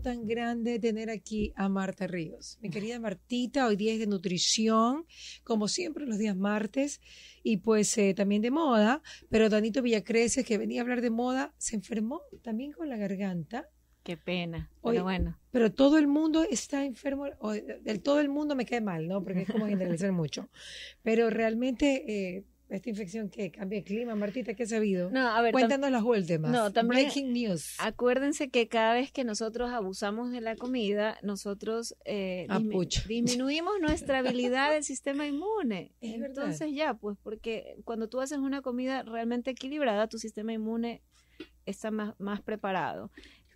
tan grande tener aquí a Marta Ríos. Mi querida Martita, hoy día es de nutrición, como siempre los días martes, y pues eh, también de moda, pero Danito Villacreces, que venía a hablar de moda, se enfermó también con la garganta. Qué pena, pero bueno. Pero todo el mundo está enfermo, o, todo el mundo me cae mal, ¿no? Porque es como generalizar mucho. Pero realmente... Eh, esta infección que cambia el clima, Martita, ¿qué ha sabido? No, a ver, Cuéntanos las últimas. No, Breaking news. Acuérdense que cada vez que nosotros abusamos de la comida, nosotros eh, ah, disminuimos nuestra habilidad del sistema inmune. Entonces ya, pues porque cuando tú haces una comida realmente equilibrada, tu sistema inmune está más, más preparado.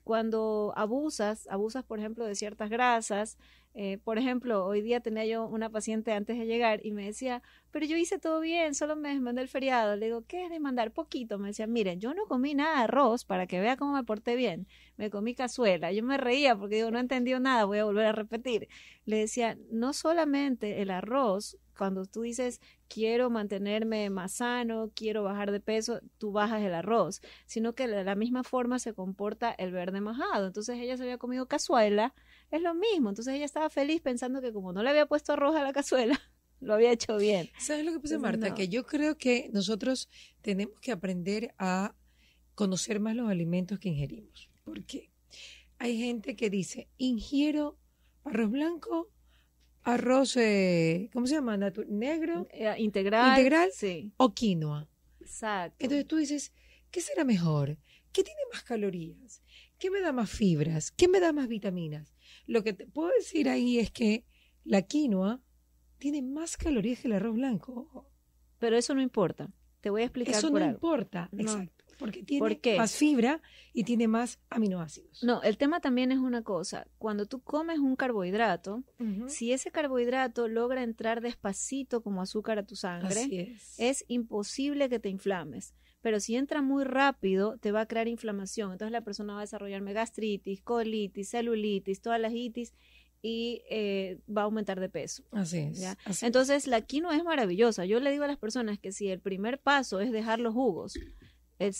Cuando abusas, abusas por ejemplo de ciertas grasas, eh, por ejemplo, hoy día tenía yo una paciente antes de llegar y me decía, pero yo hice todo bien, solo me desmandé el feriado. Le digo, ¿qué es mandar? Poquito. Me decía, miren, yo no comí nada de arroz para que vea cómo me porté bien. Me comí cazuela. Yo me reía porque digo, no entendió nada, voy a volver a repetir. Le decía, no solamente el arroz, cuando tú dices, quiero mantenerme más sano, quiero bajar de peso, tú bajas el arroz, sino que de la misma forma se comporta el verde majado. Entonces ella se había comido cazuela es lo mismo. Entonces ella estaba feliz pensando que como no le había puesto arroz a la cazuela, lo había hecho bien. ¿Sabes lo que pasa, Marta? Que yo creo que nosotros tenemos que aprender a conocer más los alimentos que ingerimos. Porque hay gente que dice, ingiero arroz blanco, arroz, eh, ¿cómo se llama? negro. Mm, eh, integral. Integral. O quinoa. Exacto. Entonces tú dices, ¿qué será mejor? ¿Qué tiene más calorías? ¿Qué me da más fibras? ¿Qué me da más vitaminas? Lo que te puedo decir ahí es que la quinoa tiene más calorías que el arroz blanco. Pero eso no importa. Te voy a explicar. Eso no importa, exacto. Porque tiene más fibra y tiene más aminoácidos. No, el tema también es una cosa. Cuando tú comes un carbohidrato, si ese carbohidrato logra entrar despacito como azúcar a tu sangre, es imposible que te inflames pero si entra muy rápido, te va a crear inflamación. Entonces la persona va a desarrollar megastritis, colitis, celulitis, todas las itis y eh, va a aumentar de peso. Así es. Entonces la quinoa es maravillosa. Yo le digo a las personas que si el primer paso es dejar los jugos,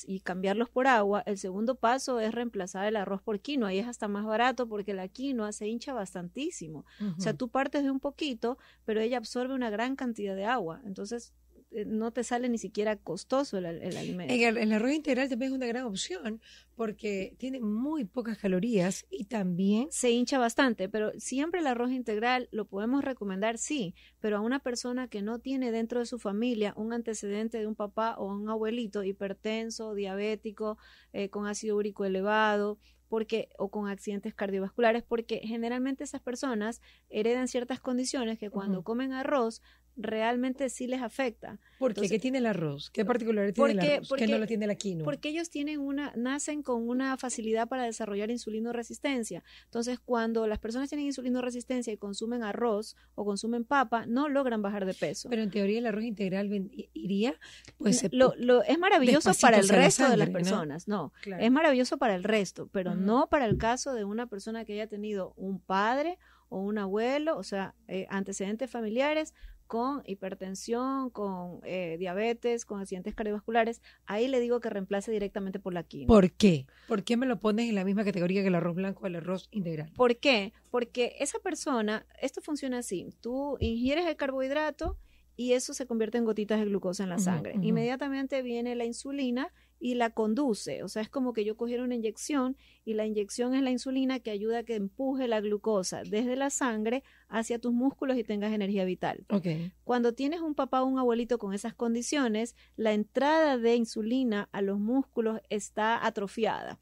y cambiarlos por agua. El segundo paso es reemplazar el arroz por quinoa y es hasta más barato porque la quinoa se hincha bastantísimo. O sea, tú partes de un poquito, pero ella absorbe una gran cantidad de agua. Entonces, eh, no te sale ni siquiera costoso el, el alimento. el, arroz integral también es una gran opción porque tiene muy pocas calorías y también... Se hincha bastante, pero siempre el arroz integral lo podemos recomendar, sí, pero a una persona que no tiene dentro de su familia un antecedente de un papá o un abuelito hipertenso, diabético, eh, con ácido úrico elevado, porque o con accidentes cardiovasculares porque generalmente esas personas heredan ciertas condiciones que cuando comen arroz realmente sí les afecta. ¿Por qué? tiene el arroz? ¿Qué particularidad tiene el arroz? Porque, no lo tiene la quinoa? Porque ellos tienen una, nacen con una facilidad para desarrollar resistencia. Entonces, cuando las personas tienen insulino resistencia y consumen arroz o consumen papa, no logran bajar de peso. Pero en teoría el arroz integral iría, pues... Eh, lo, es maravilloso para el resto de las personas, no. Es maravilloso para el resto, pero no para el caso de una persona que haya tenido un padre o un abuelo, o sea, eh, antecedentes familiares con hipertensión, con eh, diabetes, con accidentes cardiovasculares, ahí le digo que reemplace directamente por la quinoa. ¿Por qué? ¿Por qué me lo pones en la misma categoría que el arroz blanco o el arroz integral? ¿Por qué? Porque esa persona, esto funciona así, tú ingieres el carbohidrato y eso se convierte en gotitas de glucosa en la sangre. Inmediatamente viene la insulina y la conduce. O sea, es como que yo cogiera una inyección y la inyección es la insulina que ayuda a que empuje la glucosa desde la sangre hacia tus músculos y tengas energía vital. Okay. Cuando tienes un papá o un abuelito con esas condiciones, la entrada de insulina a los músculos está atrofiada.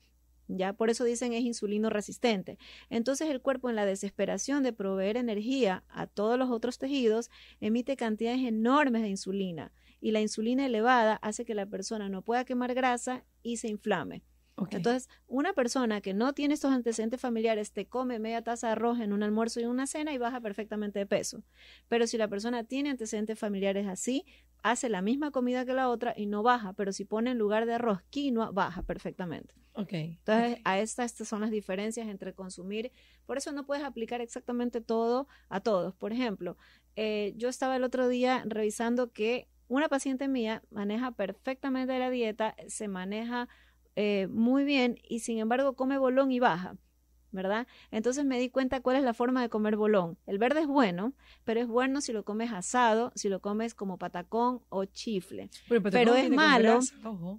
Ya por eso dicen es insulino resistente. Entonces el cuerpo en la desesperación de proveer energía a todos los otros tejidos emite cantidades enormes de insulina y la insulina elevada hace que la persona no pueda quemar grasa y se inflame. Entonces, una persona que no tiene estos antecedentes familiares te come media taza de arroz en un almuerzo y una cena y baja perfectamente de peso. Pero si la persona tiene antecedentes familiares así, hace la misma comida que la otra y no baja, pero si pone en lugar de arroz quinoa, baja perfectamente. Entonces, a estas, estas son las diferencias entre consumir. Por eso no puedes aplicar exactamente todo a todos. Por ejemplo, eh, yo estaba el otro día revisando que una paciente mía maneja perfectamente la dieta, se maneja eh, muy bien y sin embargo come bolón y baja. ¿verdad? Entonces me di cuenta cuál es la forma de comer bolón. El verde es bueno, pero es bueno si lo comes asado, si lo comes como patacón o chifle. Pero, es malo,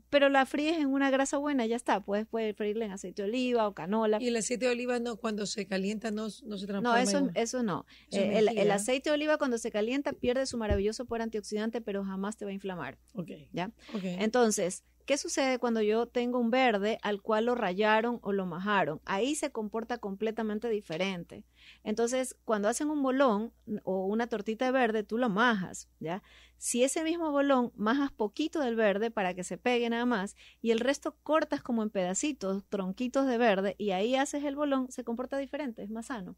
pero la fríes en una grasa buena, ya está. Puedes, puedes freírla en aceite de oliva o canola. Y el aceite de oliva no, cuando se calienta no, se transforma. No, eso, eso no. Eh, el, aceite de oliva cuando se calienta pierde su maravilloso poder antioxidante, pero jamás te va a inflamar. Ok. ¿Ya? Okay. Entonces, ¿Qué sucede cuando yo tengo un verde al cual lo rayaron o lo majaron? Ahí se comporta completamente diferente. Entonces, cuando hacen un bolón o una tortita de verde, tú lo majas, ¿ya? Si ese mismo bolón majas poquito del verde para que se pegue nada más y el resto cortas como en pedacitos, tronquitos de verde y ahí haces el bolón, se comporta diferente, es más sano.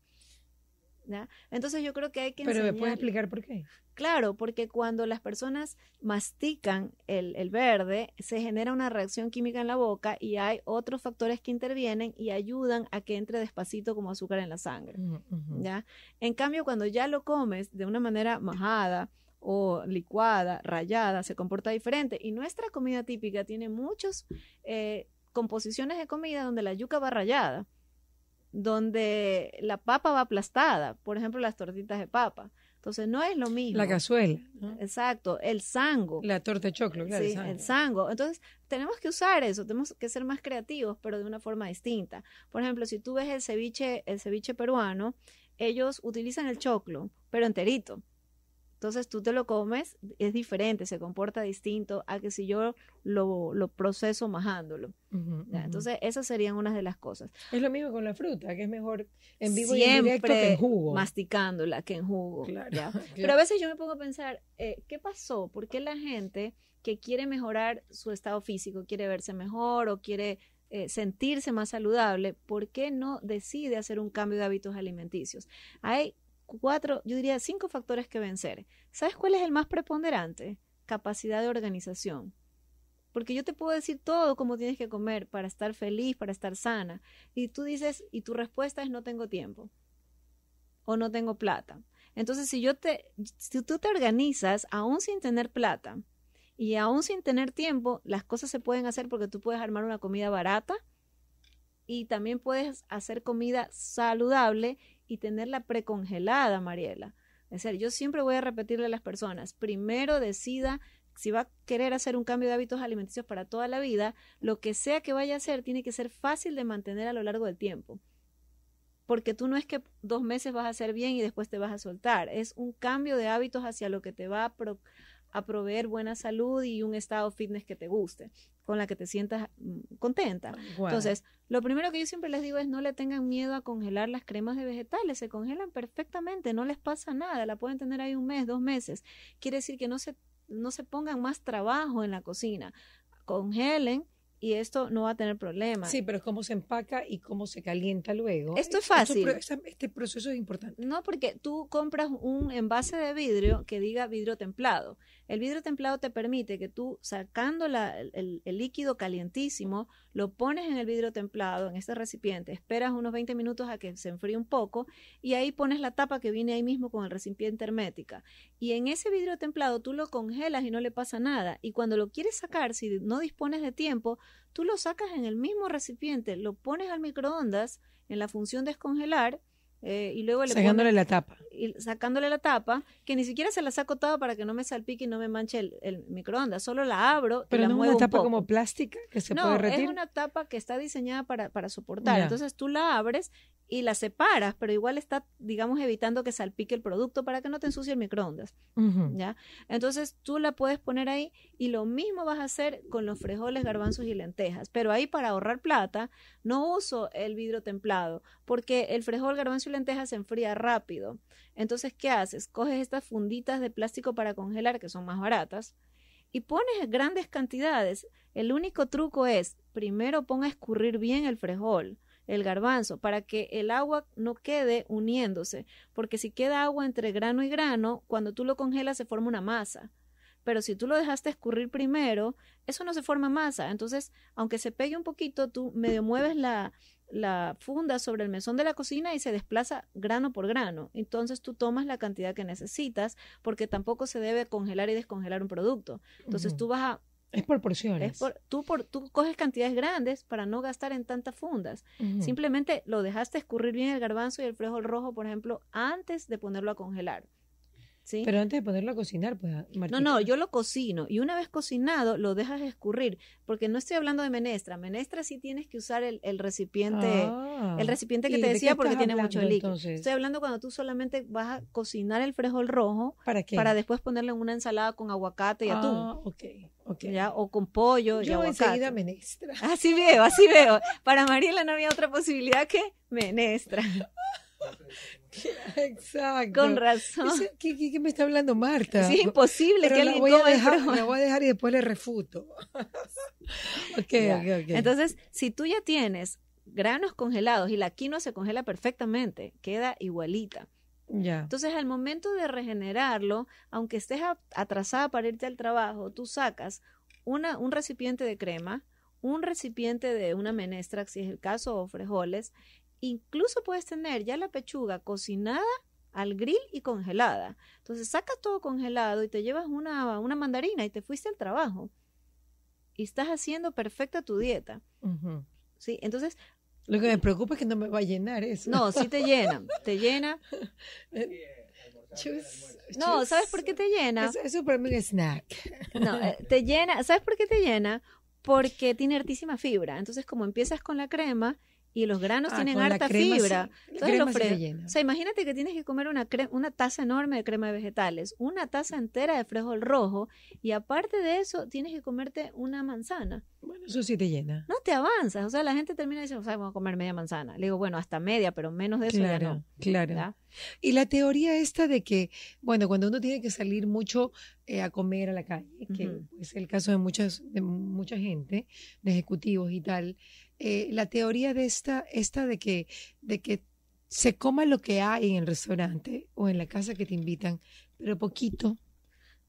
Entonces yo creo que hay que... Pero me puedes explicar por qué. Claro, porque cuando las personas mastican el, verde, se genera una reacción química en la boca y hay otros factores que intervienen y ayudan a que entre despacito como azúcar en la sangre, ¿ya? En cambio, cuando ya lo comes de una manera majada, o licuada, rayada, se comporta diferente. Y nuestra comida típica tiene muchas eh, composiciones de comida donde la yuca va rayada donde la papa va aplastada, por ejemplo, las tortitas de papa. Entonces no es lo mismo. La cazuela. Exacto, el sango. La torta de choclo, claro. el el sango. Entonces tenemos que usar eso, tenemos que ser más creativos, pero de una forma distinta. Por ejemplo, si tú ves el ceviche, el ceviche peruano, ellos utilizan el choclo, pero enterito. Entonces tú te lo comes, es diferente, se comporta distinto a que si yo lo, proceso majándolo. Entonces esas serían unas de las cosas. Es lo mismo con la fruta, que es mejor en vivo y en directo que en jugo. masticándola que en jugo. Pero a veces yo me pongo a pensar, eh, ¿qué pasó? ¿Por qué la gente que quiere mejorar su estado físico, quiere verse mejor o quiere eh, sentirse más saludable, ¿por qué no decide hacer un cambio de hábitos alimenticios? Hay cuatro, yo diría cinco factores que vencer. ¿Sabes cuál es el más preponderante? Capacidad de organización. Porque yo te puedo decir todo cómo tienes que comer para estar feliz, para estar sana. Y tú dices, y tu respuesta es no tengo tiempo o no tengo plata. Entonces, si yo te, si tú te organizas, aún sin tener plata y aún sin tener tiempo, las cosas se pueden hacer porque tú puedes armar una comida barata y también puedes hacer comida saludable y tenerla precongelada, Mariela. Es decir, yo siempre voy a repetirle a las personas, primero decida si va a querer hacer un cambio de hábitos alimenticios para toda la vida, lo que sea que vaya a hacer tiene que ser fácil de mantener a lo largo del tiempo. Porque tú no es que dos meses vas a hacer bien y después te vas a soltar, es un cambio de hábitos hacia lo que te va a, a proveer buena salud y un estado fitness que te guste, con la que te sientas mm, contenta. Entonces, lo primero que yo siempre les digo es no le tengan miedo a congelar las cremas de vegetales, se congelan perfectamente, no les pasa nada, la pueden tener ahí un mes, dos meses. Quiere decir que no se, no se pongan más trabajo en la cocina, congelen y esto no va a tener problemas. Sí, pero es cómo se empaca y cómo se calienta luego. Esto es fácil. este proceso es importante. No, porque tú compras un envase de vidrio que diga vidrio templado. El vidrio templado te permite que tú, sacando el, el, líquido calientísimo, lo pones en el vidrio templado, en este recipiente, esperas unos 20 minutos a que se enfríe un poco y ahí pones la tapa que viene ahí mismo con el recipiente hermética. Y en ese vidrio templado tú lo congelas y no le pasa nada. Y cuando lo quieres sacar, si no dispones de tiempo, tú lo sacas en el mismo recipiente, lo pones al microondas en la función descongelar eh, y luego le sacándole la tapa. Y sacándole la tapa, que ni siquiera se la saco toda para que no me salpique y no me manche el, microondas. Solo la abro. Pero no es una tapa como plástica que se puede retirar. Es una tapa que está diseñada para, soportar. Entonces tú la abres y la separas, pero igual está, digamos, evitando que salpique el producto para que no te ensucie el microondas. ¿ya? Entonces tú la puedes poner ahí y lo mismo vas a hacer con los frijoles, garbanzos y lentejas. Pero ahí para ahorrar plata, no uso el vidrio templado, porque el frijol, garbanzo lentejas se enfría rápido. Entonces, ¿qué haces? Coges estas funditas de plástico para congelar, que son más baratas, y pones grandes cantidades. El único truco es, primero ponga a escurrir bien el frijol, el garbanzo, para que el agua no quede uniéndose, porque si queda agua entre grano y grano, cuando tú lo congelas se forma una masa. Pero si tú lo dejaste escurrir primero, eso no se forma masa. Entonces, aunque se pegue un poquito, tú medio mueves la, la funda sobre el mesón de la cocina y se desplaza grano por grano. Entonces tú tomas la cantidad que necesitas porque tampoco se debe congelar y descongelar un producto. Entonces tú vas a... Es por porciones. tú, por, coges cantidades grandes para no gastar en tantas fundas. Simplemente lo dejaste escurrir bien el garbanzo y el frijol rojo, por ejemplo, antes de ponerlo a congelar. Pero antes de ponerlo a cocinar, pues. No, no, yo lo cocino y una vez cocinado lo dejas escurrir, porque no estoy hablando de menestra. Menestra sí tienes que usar el, recipiente, ah, el recipiente que te decía porque tiene mucho líquido. Estoy hablando cuando tú solamente vas a cocinar el frijol rojo ¿Para, para después ponerlo en una ensalada con aguacate y atún. Ah, okay. ¿Ya? O con pollo yo y aguacate. enseguida menestra. Así veo, así veo. Para Mariela no había otra posibilidad que menestra. Exacto. Con razón. ¿Qué, me está hablando Marta? es imposible que voy a dejar, voy a dejar y después le refuto. Entonces, si tú ya tienes granos congelados y la quinoa se congela perfectamente, queda igualita. Ya. Entonces, al momento de regenerarlo, aunque estés atrasada para irte al trabajo, tú sacas una, un recipiente de crema, un recipiente de una menestra, si es el caso, o frijoles, Incluso puedes tener ya la pechuga cocinada al grill y congelada. Entonces sacas todo congelado y te llevas una, una mandarina y te fuiste al trabajo. Y estás haciendo perfecta tu dieta. ¿Sí? Entonces... Lo que me eh, preocupa es que no me va a llenar eso. No, sí te llena, te llena. Eh, no, ¿sabes por qué te llena? Eso, un para mí snack. No, eh, te llena, ¿sabes por qué te llena? Porque tiene altísima fibra. Entonces, como empiezas con la crema, y los granos ah, tienen harta fibra. O sea, imagínate que tienes que comer una, una taza enorme de crema de vegetales, una taza entera de frijol rojo y aparte de eso tienes que comerte una manzana. Bueno, eso sí te llena. No te avanzas. O sea, la gente termina diciendo, vamos a comer media manzana. Le digo, bueno, hasta media, pero menos de eso claro, ya no. Claro. Y la teoría esta de que, bueno, cuando uno tiene que salir mucho eh, a comer a la calle, que es el caso de, muchas, de mucha gente, de ejecutivos y tal, eh, la teoría de esta, esta de que, de que se coma lo que hay en el restaurante o en la casa que te invitan, pero poquito.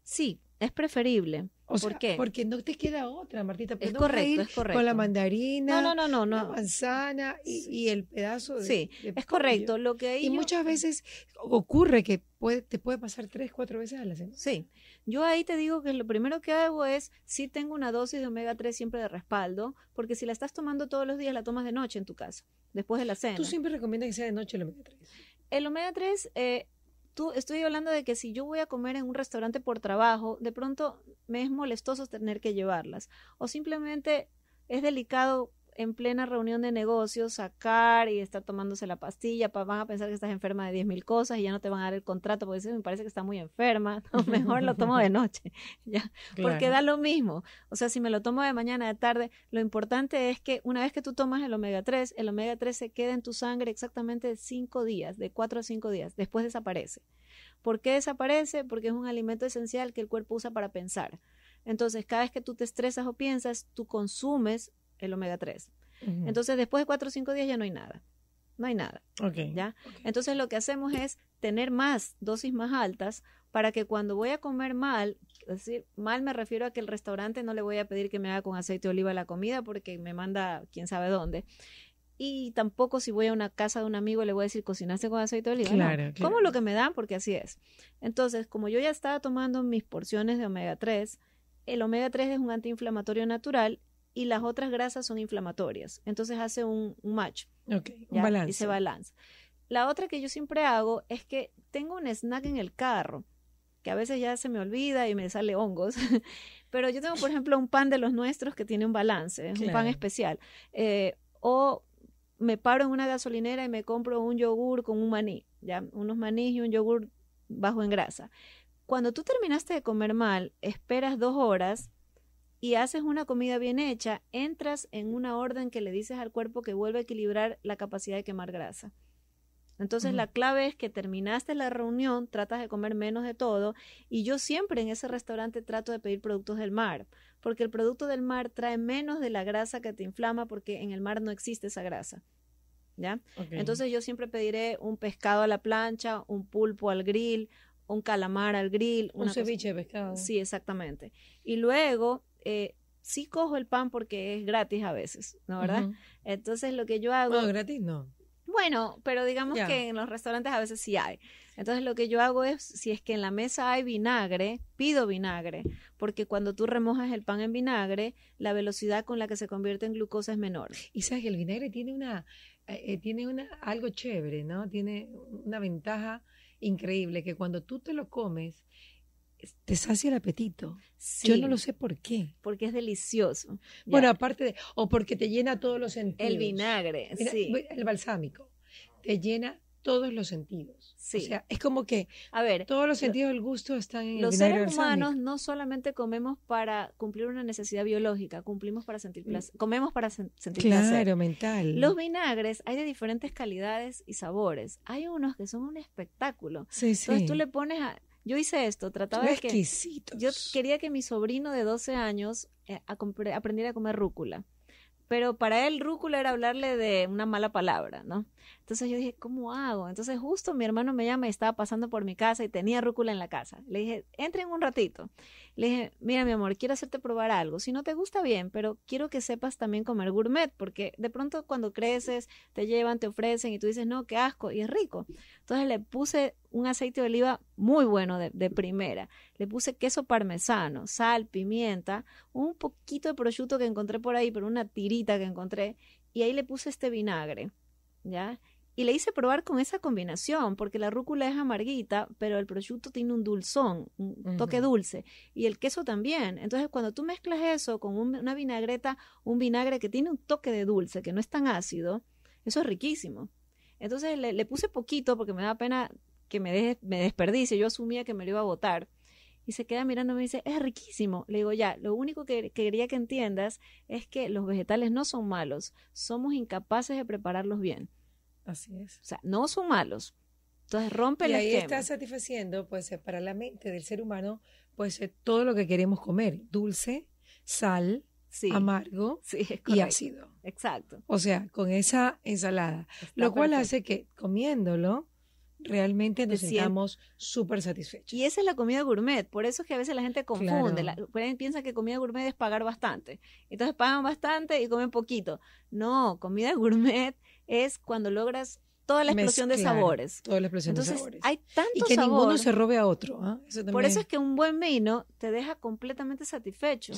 Sí, es preferible. ¿Por qué? Porque no te queda otra, Martita. Pues es correcto, es correcto. Con la mandarina, no, la manzana y, el pedazo de. Sí, es correcto. Lo que y muchas eh, veces ocurre que te puede pasar tres, cuatro veces a la semana. Sí. Yo ahí te digo que lo primero que hago es, sí tengo una dosis de omega 3 siempre de respaldo, porque si la estás tomando todos los días, la tomas de noche en tu casa, después de la cena. ¿Tú siempre recomiendas que sea de noche el omega 3? El omega 3. Eh, estoy hablando de que si yo voy a comer en un restaurante por trabajo, de pronto me es molestoso tener que llevarlas. O simplemente es delicado en plena reunión de negocios sacar y estar tomándose la pastilla, van a pensar que estás enferma de 10.000 cosas y ya no te van a dar el contrato porque me parece que está muy enferma, mejor lo tomo de noche, ya, porque da lo mismo. O sea, si me lo tomo de mañana, de tarde, lo importante es que una vez que tú tomas el omega 3, el omega 3 se queda en tu sangre exactamente 5 días, de 4 a 5 días, después desaparece. ¿Por qué desaparece? Porque es un alimento esencial que el cuerpo usa para pensar. Entonces, cada vez que tú te estresas o piensas, tú consumes el omega 3. Entonces, después de 4 o 5 días ya no hay nada. No hay nada. Okay. ¿ya? Entonces, lo que hacemos es tener más dosis más altas para que cuando voy a comer mal, es decir, mal me refiero a que el restaurante no le voy a pedir que me haga con aceite de oliva la comida porque me manda quién sabe dónde. Y tampoco si voy a una casa de un amigo le voy a decir, cocinaste con aceite de oliva. Claro, no. Como lo que me dan, porque así es. Entonces, como yo ya estaba tomando mis porciones de omega 3, el omega 3 es un antiinflamatorio natural y las otras grasas son inflamatorias. Entonces hace un, match. un balance. Y se balanza. La otra que yo siempre hago es que tengo un snack en el carro, que a veces ya se me olvida y me sale hongos. Pero yo tengo, por ejemplo, un pan de los nuestros que tiene un balance, un pan especial. Eh, o me paro en una gasolinera y me compro un yogur con un maní, ya unos manís y un yogur bajo en grasa. Cuando tú terminaste de comer mal, esperas dos horas y haces una comida bien hecha, entras en una orden que le dices al cuerpo que vuelve a equilibrar la capacidad de quemar grasa. Entonces la clave es que terminaste la reunión, tratas de comer menos de todo y yo siempre en ese restaurante trato de pedir productos del mar, porque el producto del mar trae menos de la grasa que te inflama porque en el mar no existe esa grasa. ¿Ya? Entonces yo siempre pediré un pescado a la plancha, un pulpo al grill, un calamar al grill. un ceviche de pescado. Sí, exactamente. Y luego eh, sí cojo el pan porque es gratis a veces, ¿no verdad? Entonces lo que yo hago... No, gratis no. Bueno, pero digamos que en los restaurantes a veces sí hay. Entonces lo que yo hago es, si es que en la mesa hay vinagre, pido vinagre, porque cuando tú remojas el pan en vinagre, la velocidad con la que se convierte en glucosa es menor. Y sabes que el vinagre tiene una, eh, eh, tiene una, algo chévere, ¿no? Tiene una ventaja increíble, que cuando tú te lo comes, te sacia el apetito. Yo no lo sé por qué. Porque es delicioso. Bueno, aparte de, o porque te llena todos los sentidos. El vinagre, sí. El balsámico te llena todos los sentidos. Sí. O sea, es como que a ver, todos los sentidos del gusto están en los el seres humanos no solamente comemos para cumplir una necesidad biológica, cumplimos para sentir mm. placer, comemos para sentir placer. Claro, mental. Los vinagres hay de diferentes calidades y sabores. Hay unos que son un espectáculo. Sí, sí. Entonces tú le pones a, yo hice esto, trataba de que... Yo quería que mi sobrino de 12 años eh, aprendiera a comer rúcula pero para él rúcula era hablarle de una mala palabra, ¿no? Entonces yo dije, ¿cómo hago? Entonces justo mi hermano me llama y estaba pasando por mi casa y tenía rúcula en la casa. Le dije, entren un ratito. Le dije, mira mi amor, quiero hacerte probar algo. Si no te gusta bien, pero quiero que sepas también comer gourmet, porque de pronto cuando creces te llevan, te ofrecen y tú dices, no, qué asco, y es rico. Entonces le puse un aceite de oliva muy bueno de, primera. Le puse queso parmesano, sal, pimienta, un poquito de prosciutto que encontré por ahí, pero una tirita que encontré. Y ahí le puse este vinagre, ¿ya? Y le hice probar con esa combinación, porque la rúcula es amarguita, pero el prosciutto tiene un dulzón, un toque dulce, y el queso también. Entonces, cuando tú mezclas eso con una vinagreta, un vinagre que tiene un toque de dulce, que no es tan ácido, eso es riquísimo. Entonces le, puse poquito porque me da pena que me, me desperdicie, yo asumía que me lo iba a votar. Y se queda mirando y me dice, es riquísimo. Le digo, ya, lo único que, quería que entiendas es que los vegetales no son malos, somos incapaces de prepararlos bien. Así es. O sea, no son malos. Entonces rompe y ahí está satisfaciendo, pues, eh, para la mente del ser humano, pues, eh, todo lo que queremos comer. Dulce, sal, sí, amargo y ácido. Exacto. O sea, con esa ensalada. lo cual hace que comiéndolo realmente nos súper satisfechos. Y esa es la comida gourmet, por eso es que a veces la gente confunde, piensa que comida gourmet es pagar bastante, entonces pagan bastante y comen poquito. No, comida gourmet es cuando logras toda la explosión de sabores. Toda la explosión de sabores. Hay tanto y que ninguno se robe a otro. ¿ah? Por eso es que un buen vino te deja completamente satisfecho,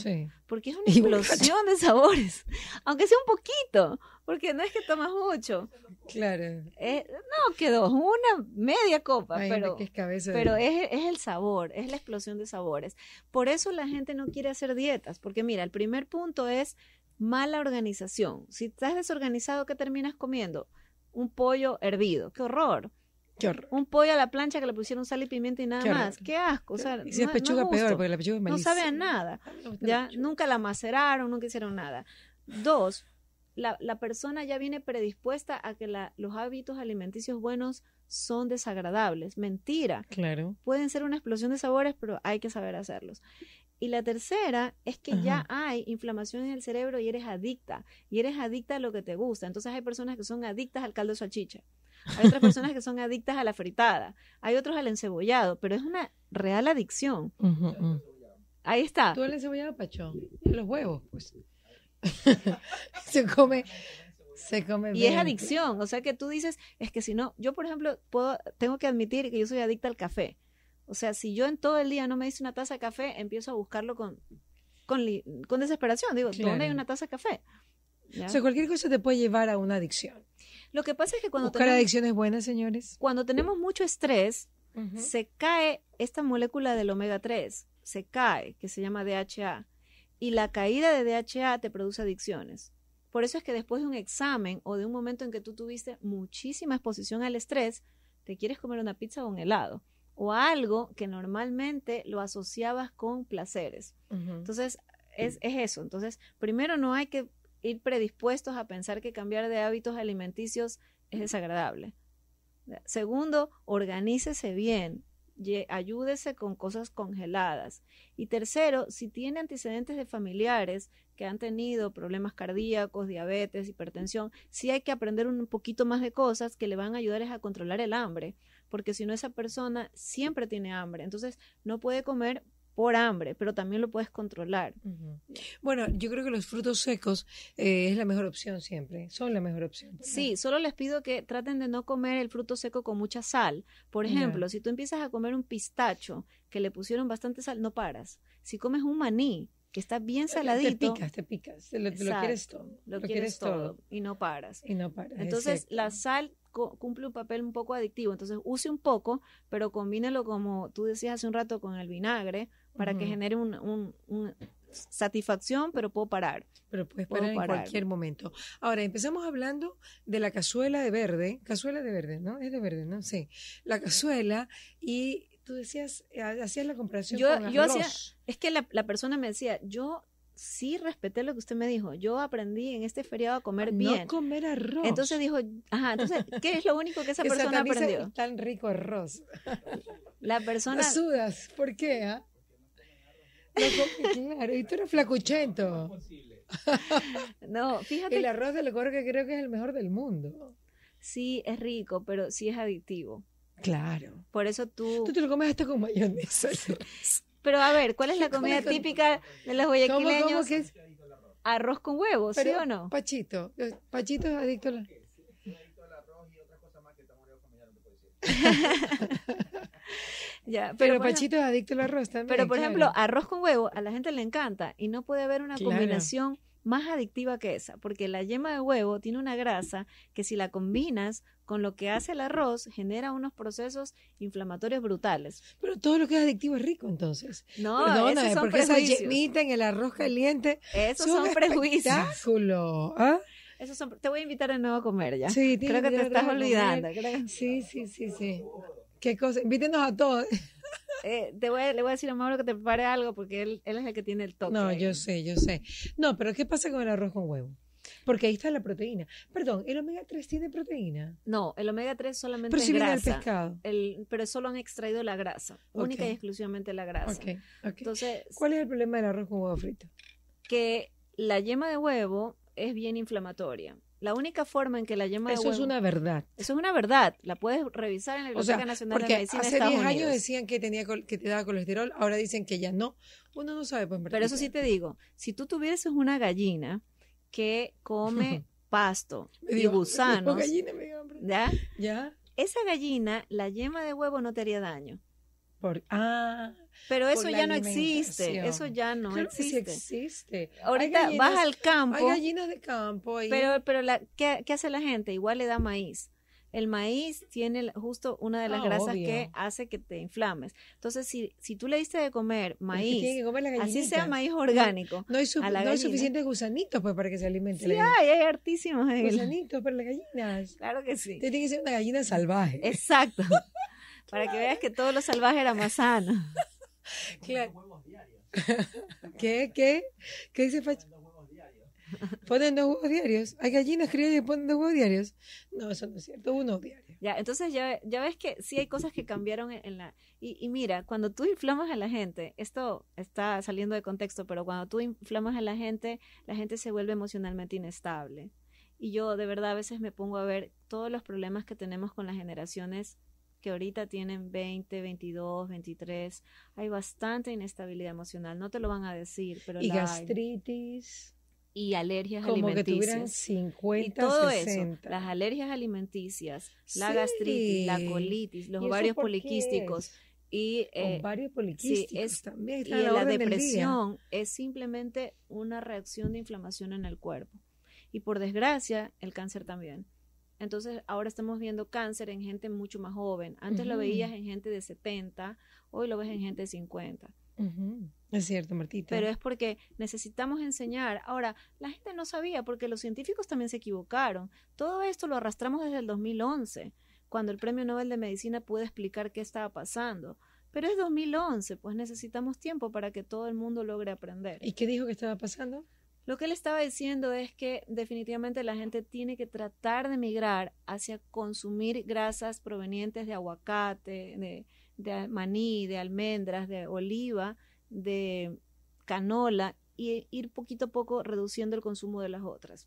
porque es una explosión de sabores, aunque sea un poquito porque no es que tomas mucho. Claro. Eh, no, quedó una media copa, pero, es, pero es, el sabor, es la explosión de sabores. Por eso la gente no quiere hacer dietas, porque mira, el primer punto es mala organización. Si estás desorganizado, ¿qué terminas comiendo? Un pollo hervido, qué horror. Qué Un pollo a la plancha que le pusieron sal y pimienta y nada más. Qué asco. si no, es pechuga peor, porque la pechuga es malísima. No sabe a nada. ya, nunca la maceraron, nunca hicieron nada. Dos, la, persona ya viene predispuesta a que la, los hábitos alimenticios buenos son desagradables. Mentira. Claro. Pueden ser una explosión de sabores, pero hay que saber hacerlos. Y la tercera es que ya hay inflamación en el cerebro y eres adicta. Y eres adicta a lo que te gusta. Entonces hay personas que son adictas al caldo de salchicha. Hay otras personas que son adictas a la fritada. Hay otros al encebollado. Pero es una real adicción. Ahí está. Tú encebollado, Pachón. Los huevos, pues. se come. Se come y es adicción, o sea que tú dices, es que si no, yo por ejemplo puedo, tengo que admitir que yo soy adicta al café. O sea, si yo en todo el día no me hice una taza de café, empiezo a buscarlo con, con, desesperación. Digo, ¿dónde hay una taza de café? O sea, cualquier cosa te puede llevar a una adicción. Lo que pasa es que cuando Buscar adicciones buenas, señores. Cuando tenemos mucho estrés, se cae esta molécula del omega 3, se cae, que se llama DHA y la caída de DHA te produce adicciones. Por eso es que después de un examen o de un momento en que tú tuviste muchísima exposición al estrés, te quieres comer una pizza o un helado o algo que normalmente lo asociabas con placeres. Entonces, es, es eso. Entonces, primero no hay que ir predispuestos a pensar que cambiar de hábitos alimenticios es desagradable. Segundo, organícese bien ayúdese con cosas congeladas. Y tercero, si tiene antecedentes de familiares que han tenido problemas cardíacos, diabetes, hipertensión, sí hay que aprender un poquito más de cosas que le van a ayudar a controlar el hambre, porque si no esa persona siempre tiene hambre, entonces no puede comer por hambre, pero también lo puedes controlar. Bueno, yo creo que los frutos secos eh, es la mejor opción siempre, son la mejor opción. Sí, solo les pido que traten de no comer el fruto seco con mucha sal. Por ejemplo, si tú empiezas a comer un pistacho que le pusieron bastante sal, no paras. Si comes un maní que está bien eh, saladito. Te picas, te picas, lo, quieres todo. Lo, quieres, todo, y no paras. Y no paras. Entonces, la sal cumple un papel un poco adictivo. Entonces, use un poco, pero combínelo como tú decías hace un rato con el vinagre para que genere una satisfacción, pero puedo parar. Pero puedes parar en cualquier momento. Ahora, empezamos hablando de la cazuela de verde, cazuela de verde, ¿no? Es de verde, ¿no? Sí. La cazuela y tú decías, eh, hacías la comparación yo, con yo hacía, Es que la, la persona me decía, yo sí respeté lo que usted me dijo. Yo aprendí en este feriado a comer bien. no comer arroz. Entonces dijo, ajá, entonces, ¿qué es lo único que esa, persona aprendió? Es tan rico arroz. La persona. No sudas, ¿por qué? Ah? claro, y tú eres flacuchento. No, fíjate. El arroz del gorga creo que es el mejor del mundo. Sí, es rico, pero sí es adictivo. Claro. Por eso tú. Tú te lo comes hasta con mayonesa. Pero a ver, ¿cuál es la comida típica de los guayaquileños? que Arroz con huevos, ¿sí o no? Pachito. Pachito es adicto a la... pero, Pachito es adicto al arroz también. Pero por ejemplo, arroz con huevo a la gente le encanta y no puede haber una combinación más adictiva que esa, porque la yema de huevo tiene una grasa que si la combinas con lo que hace el arroz genera unos procesos inflamatorios brutales. Pero todo lo que es adictivo es rico, entonces. No, esos porque esa yemita el arroz caliente. Esos son prejuicios. ¿Ah? te voy a invitar de nuevo a comer ya. Sí, Creo que te estás olvidando. Sí, sí, sí, sí. Qué cosa. Invítenos a todos. Eh, te voy, le voy a decir a Mauro que te prepare algo porque él, es el que tiene el toque. No, yo sé, yo sé. No, pero ¿qué pasa con el arroz con huevo? Porque ahí está la proteína. Perdón, ¿el omega 3 tiene proteína? No, el omega 3 solamente pero si Viene pescado. El, pero solo han extraído la grasa, única y exclusivamente la grasa. ok, Entonces, ¿cuál es el problema del arroz con huevo frito? Que la yema de huevo es bien inflamatoria. La única forma en que la yema Eso de huevo, es una verdad. Eso es una verdad. La puedes revisar en la Biblioteca Nacional de Medicina. Hace 10 años decían que, tenía, que te daba colesterol, ahora dicen que ya no. Uno no sabe. Pues, Pero eso sí te digo, si tú tuvieses una gallina que come pasto y gusanos. ¿Ya? ¿Ya? Esa gallina, la yema de huevo no te haría daño. Por, ah, pero eso ya no existe, eso ya no existe. sí existe. Ahorita vas al campo. Hay gallinas de campo Pero, pero la, ¿qué, hace la gente? Igual le da maíz. El maíz tiene justo una de las ah, grasas que hace que te inflames. Entonces, si, si tú le diste de comer maíz, así sea maíz orgánico. No hay, no hay suficientes gusanitos pues, para que se alimente. Sí, hay, hartísimos. Gusanitos para las gallinas. Claro que sí. Tiene que ser una gallina salvaje. Exacto. para que veas que todo lo salvaje era más sano claro. ¿Qué? ¿Qué? ¿Qué dice Pacho? Ponen dos huevos diarios. Hay gallinas criollas que ponen dos huevos diarios. No, eso no es cierto, uno diario. Ya, entonces ya, ya ves que sí hay cosas que cambiaron en, la... Y, y, mira, cuando tú inflamas a la gente, esto está saliendo de contexto, pero cuando tú inflamas a la gente, la gente se vuelve emocionalmente inestable. Y yo de verdad a veces me pongo a ver todos los problemas que tenemos con las generaciones que ahorita tienen 20, 22, 23, hay bastante inestabilidad emocional, no te lo van a decir, pero... Y la gastritis. y alergias alimenticias. Como que tuvieran 50, y todo 60. Eso, las alergias alimenticias, la gastritis, la colitis, los ovarios poliquísticos. Y, eh, y la depresión es simplemente una reacción de inflamación en el cuerpo. Y por desgracia, el cáncer también. Entonces, ahora estamos viendo cáncer en gente mucho más joven. Antes lo veías en gente de 70, hoy lo ves en gente de 50. Es cierto, Martita. Pero es porque necesitamos enseñar. Ahora, la gente no sabía porque los científicos también se equivocaron. Todo esto lo arrastramos desde el 2011, cuando el Premio Nobel de Medicina pudo explicar qué estaba pasando. Pero es 2011, pues necesitamos tiempo para que todo el mundo logre aprender. ¿Y qué dijo que estaba pasando? Lo que él estaba diciendo es que definitivamente la gente tiene que tratar de migrar hacia consumir grasas provenientes de aguacate, de, maní, de almendras, de oliva, de canola y ir poquito a poco reduciendo el consumo de las otras.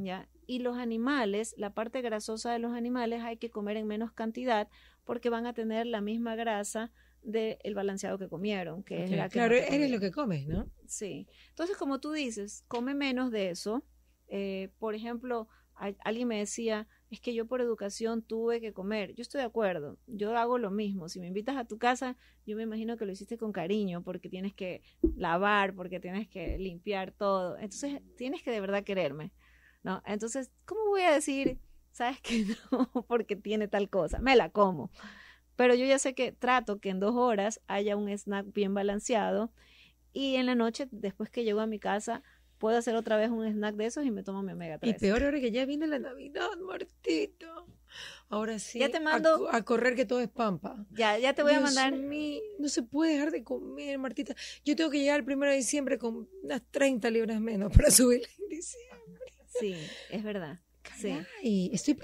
¿ya? Y los animales, la parte grasosa de los animales hay que comer en menos cantidad porque van a tener la misma grasa del balanceado que comieron, que que Claro, eres lo que comes, ¿no? Sí. Entonces, como tú dices, come menos de eso. Eh, por ejemplo, alguien me decía, es que yo por educación tuve que comer. Yo estoy de acuerdo, yo hago lo mismo. Si me invitas a tu casa, yo me imagino que lo hiciste con cariño, porque tienes que lavar, porque tienes que limpiar todo. Entonces, tienes que de verdad quererme, ¿no? Entonces, ¿cómo voy a decir, sabes que no, porque tiene tal cosa? Me la como. Pero yo ya sé que trato que en dos horas haya un snack bien balanceado y en la noche, después que llego a mi casa, puedo hacer otra vez un snack de esos y me tomo mi omega 3. Y peor ahora que ya viene la Navidad, Martito. Ahora sí. Ya te mando. A, correr que todo es pampa. Ya, ya te voy a mandar. mi no se puede dejar de comer, Martita. Yo tengo que llegar el primero de diciembre con unas 30 libras menos para subir en diciembre. Sí, es verdad estoy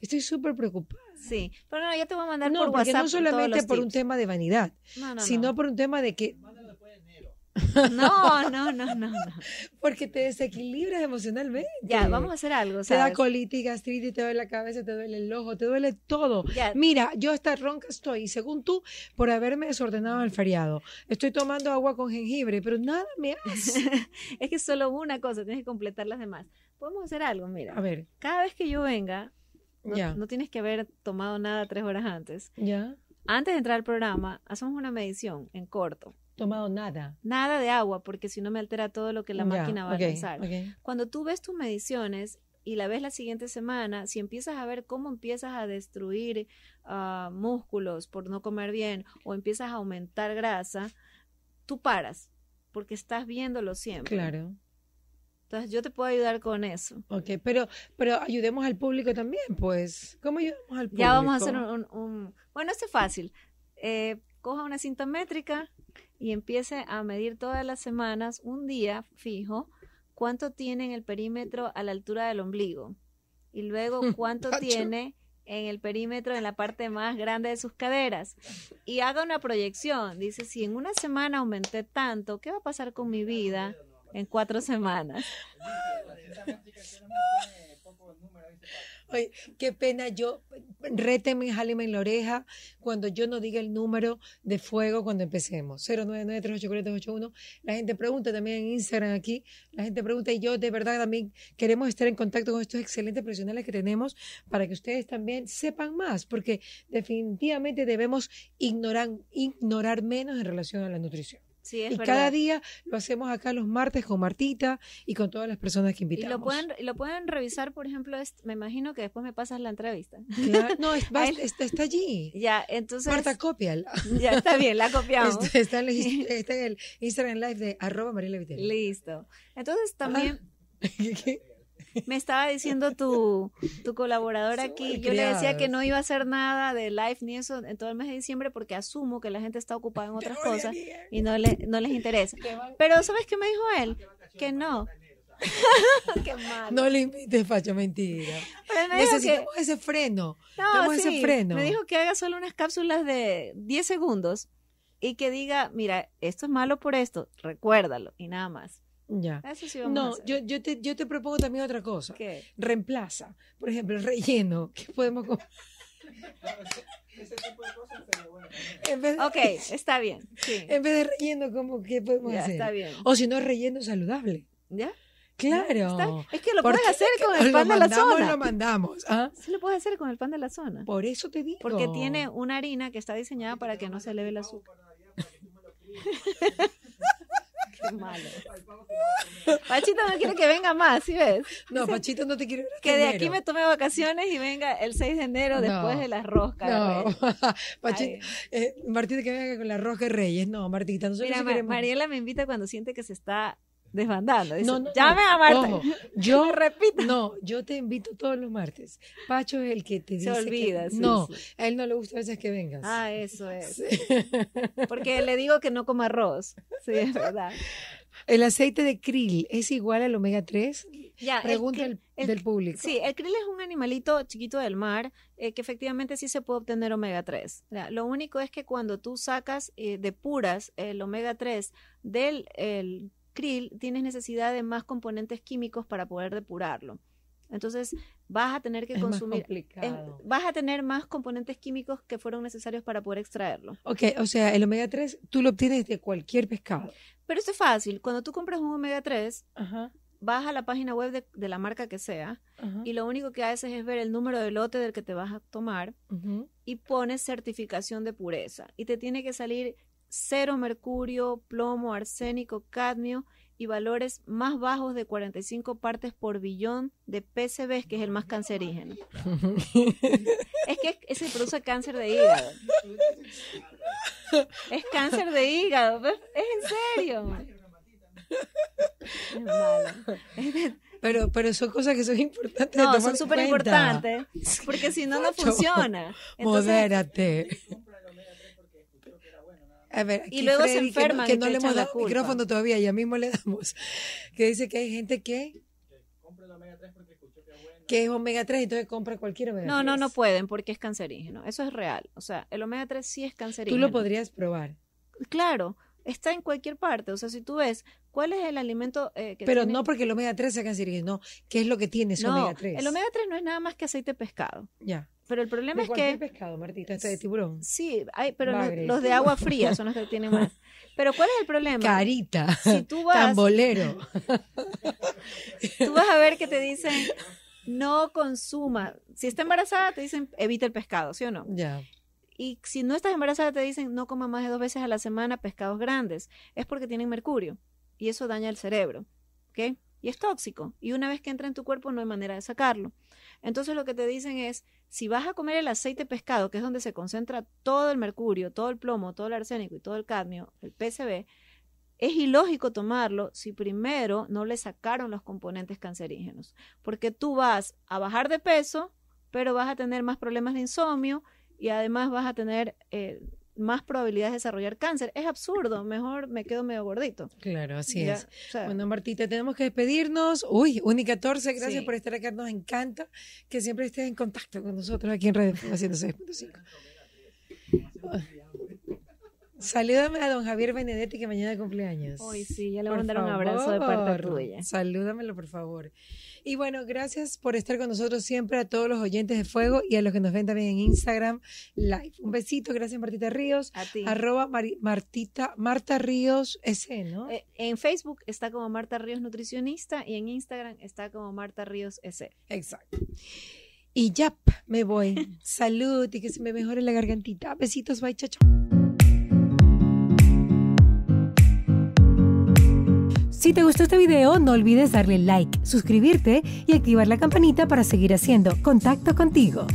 estoy súper preocupada. Sí, pero no, ya te voy a mandar por WhatsApp. No solamente por un tema de vanidad, sino por un tema de que. No, no, no, no, Porque te desequilibras emocionalmente. Ya, vamos a hacer algo. Te da colitis, gastritis, te duele la cabeza, te duele el ojo, te duele todo. Mira, yo hasta ronca estoy, según tú, por haberme desordenado el feriado. Estoy tomando agua con jengibre, pero nada me hace. es que solo una cosa, tienes que completar las demás podemos hacer algo, mira. A ver. Cada vez que yo venga, no, tienes que haber tomado nada tres horas antes. Ya. Antes de entrar al programa, hacemos una medición en corto. Tomado nada. Nada de agua, porque si no me altera todo lo que la máquina va a pensar. Cuando tú ves tus mediciones y la ves la siguiente semana, si empiezas a ver cómo empiezas a destruir ah, músculos por no comer bien o empiezas a aumentar grasa, tú paras porque estás viéndolo siempre. Claro. Entonces yo te puedo ayudar con eso. Ok, pero, pero ayudemos al público también, pues. ¿Cómo ayudamos al público? Ya vamos a hacer un... Bueno, esto es fácil. Eh, coja una cinta métrica y empiece a medir todas las semanas, un día fijo, cuánto tiene en el perímetro a la altura del ombligo. Y luego cuánto tiene en el perímetro, en la parte más grande de sus caderas. Y haga una proyección. Dice, si en una semana aumenté tanto, ¿qué va a pasar con mi vida? en cuatro semanas. Ay, qué pena, yo réteme, jalima en la oreja cuando yo no diga el número de fuego cuando empecemos. 099 La gente pregunta también en Instagram aquí, la gente pregunta y yo de verdad también queremos estar en contacto con estos excelentes profesionales que tenemos para que ustedes también sepan más, porque definitivamente debemos ignorar, ignorar menos en relación a la nutrición y cada día lo hacemos acá los martes con Martita y con todas las personas que invitamos. Y lo pueden, lo pueden revisar, por ejemplo, me imagino que después me pasas la entrevista. no, está, está, allí. Ya, entonces. Marta, copia Ya, está bien, la copiamos. Este, está, en, el, Instagram Live de arroba Listo. Entonces también. Ah me estaba diciendo tu, tu colaboradora aquí, yo le decía que no iba a hacer nada de live ni eso en todo el mes de diciembre porque asumo que la gente está ocupada en otras cosas y no, no les interesa. Pero ¿sabes qué me dijo él? Que no. Qué malo. No le invites, Facho, mentira. Necesitamos ese freno. No, ese freno. Me dijo que haga solo unas cápsulas de 10 segundos y que diga, mira, esto es malo por esto, recuérdalo y nada más. Ya. no, yo, yo, te, yo te propongo también otra cosa. ¿Qué? Reemplaza. Por ejemplo, el relleno. que podemos comer? Ese tipo de cosas, pero bueno. está bien. Sí. En vez de relleno, como ¿qué podemos ya, hacer? Está bien. O si no, relleno saludable. ¿Ya? Claro. Está, es que lo puedes hacer con el pan de la zona. lo mandamos. ¿ah? Sí, lo puedes hacer con el pan de la zona. Por eso te digo. Porque tiene una harina que está diseñada para que no se eleve el azúcar. malo. Pachito no quiere que venga más, ¿sí ves? No, Pachito no te quiere ver Que de aquí me tome vacaciones y venga el 6 de enero después de las roscas. No, Pachito, eh, Martita que venga con la rosca de Reyes. No, Martita, nosotros Mira, sí Mariela me invita cuando siente que se está desbandando. Dice, Llame a Marta. yo repito. No, yo te invito todos los martes. Pacho es el que te dice. Se olvida. no, a él no le gusta a veces que vengas. Ah, eso es. Porque le digo que no coma arroz. Sí, es verdad. ¿El aceite de krill es igual al omega 3? Ya, Pregunta el, del público. Sí, el krill es un animalito chiquito del mar eh, que efectivamente sí se puede obtener omega 3. lo único es que cuando tú sacas, eh, depuras el omega 3 del el tienes necesidad de más componentes químicos para poder depurarlo. Entonces vas a tener que consumir, em, vas a tener más componentes químicos que fueron necesarios para poder extraerlo. Ok, o sea, el omega 3 tú lo obtienes de cualquier pescado. Pero eso es fácil. Cuando tú compras un omega 3, vas a la página web de, la marca que sea y lo único que haces es ver el número de lote del que te vas a tomar y pones certificación de pureza. Y te tiene que salir cero mercurio, plomo, arsénico, cadmio y valores más bajos de 45 partes por billón de PCB que es el más cancerígeno. es que ese produce cáncer de hígado. Es cáncer de hígado, es en serio. Pero, pero son cosas que son importantes. No, son súper importantes, porque si no, no funciona. Modérate. A ver, y luego se enferma. Que no, le hemos dado micrófono todavía, ya mismo le damos. Que dice que hay gente que. Que omega 3 porque es es omega 3, entonces compra cualquier omega 3. No, no, no pueden porque es cancerígeno. Eso es real. O sea, el omega 3 sí es cancerígeno. Tú lo podrías probar. Claro, está en cualquier parte. O sea, si tú ves cuál es el alimento eh, que Pero no porque el omega 3 sea cancerígeno, ¿Qué es lo que tiene ese omega 3? El omega 3 no es nada más que aceite de pescado. Ya pero el problema es que. pescado, Martita, este de tiburón. Sí, pero los, de agua fría son los que tienen más. Pero ¿cuál es el problema? Carita. Si tú vas. Tambolero. tú vas a ver que te dicen no consuma. Si está embarazada, te dicen evita el pescado, ¿sí o no? Ya. Y si no estás embarazada, te dicen no coma más de dos veces a la semana pescados grandes. Es porque tienen mercurio y eso daña el cerebro. ¿Ok? Y es tóxico. Y una vez que entra en tu cuerpo, no hay manera de sacarlo. Entonces lo que te dicen es, si vas a comer el aceite pescado, que es donde se concentra todo el mercurio, todo el plomo, todo el arsénico y todo el cadmio, el PCB, es ilógico tomarlo si primero no le sacaron los componentes cancerígenos, porque tú vas a bajar de peso, pero vas a tener más problemas de insomnio y además vas a tener eh, más probabilidades de desarrollar cáncer. Es absurdo, mejor me quedo medio gordito. Claro, así es. bueno, Martita, tenemos que despedirnos. Uy, Uni14, gracias por estar acá, nos encanta que siempre estés en contacto con nosotros aquí en Radio Haciendo 6.5. Salúdame a don Javier Benedetti que mañana cumpleaños. Hoy sí, ya le voy a mandar un abrazo de parte tuya. Salúdamelo, por favor. Y bueno, gracias por estar con nosotros siempre a todos los oyentes de Fuego y a los que nos ven también en Instagram Live. Un besito, gracias Martita Ríos. A ti. Arroba Martita, Marta Ríos S, ¿no? Eh, en Facebook está como Marta Ríos Nutricionista y en Instagram está como Marta Ríos S. Exacto. Y ya, me voy. Salud y que se me mejore la gargantita. Besitos, bye, chao, chao. Si te gustó este video, no olvides darle like, suscribirte y activar la campanita para seguir haciendo contacto contigo.